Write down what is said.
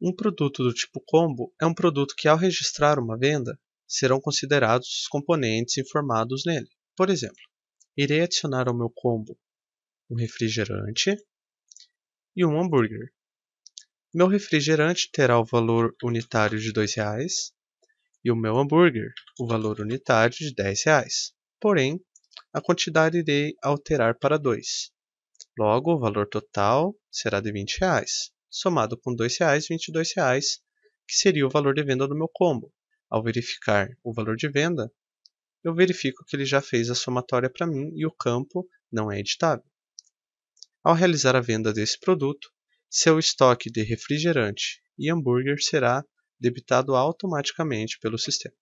Um produto do tipo combo é um produto que, ao registrar uma venda, serão considerados os componentes informados nele. Por exemplo, irei adicionar ao meu combo um refrigerante e um hambúrguer. Meu refrigerante terá o valor unitário de R$ 2,00 e o meu hambúrguer o valor unitário de R$ 10,00. Porém, a quantidade irei alterar para 2. Logo, o valor total será de R$ 20,00 somado com R$ 2,22, reais, que seria o valor de venda do meu combo. Ao verificar o valor de venda, eu verifico que ele já fez a somatória para mim e o campo não é editável. Ao realizar a venda desse produto, seu estoque de refrigerante e hambúrguer será debitado automaticamente pelo sistema.